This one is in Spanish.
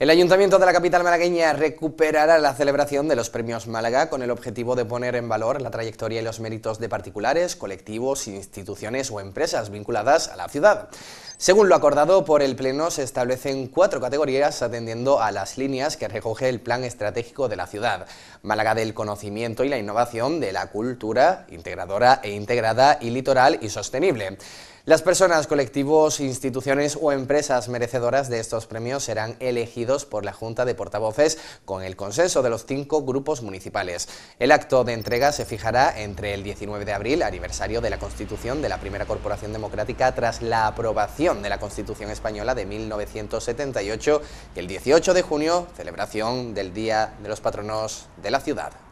El Ayuntamiento de la capital malagueña recuperará la celebración de los Premios Málaga con el objetivo de poner en valor la trayectoria y los méritos de particulares, colectivos, instituciones o empresas vinculadas a la ciudad. Según lo acordado por el Pleno, se establecen cuatro categorías atendiendo a las líneas que recoge el Plan Estratégico de la Ciudad. Málaga del conocimiento y la innovación, de la cultura, integradora e integrada y litoral y sostenible. Las personas, colectivos, instituciones o empresas merecedoras de estos premios serán elegidos por la Junta de Portavoces con el consenso de los cinco grupos municipales. El acto de entrega se fijará entre el 19 de abril, aniversario de la constitución de la primera corporación democrática tras la aprobación de la Constitución Española de 1978 y el 18 de junio, celebración del Día de los Patronos de la Ciudad.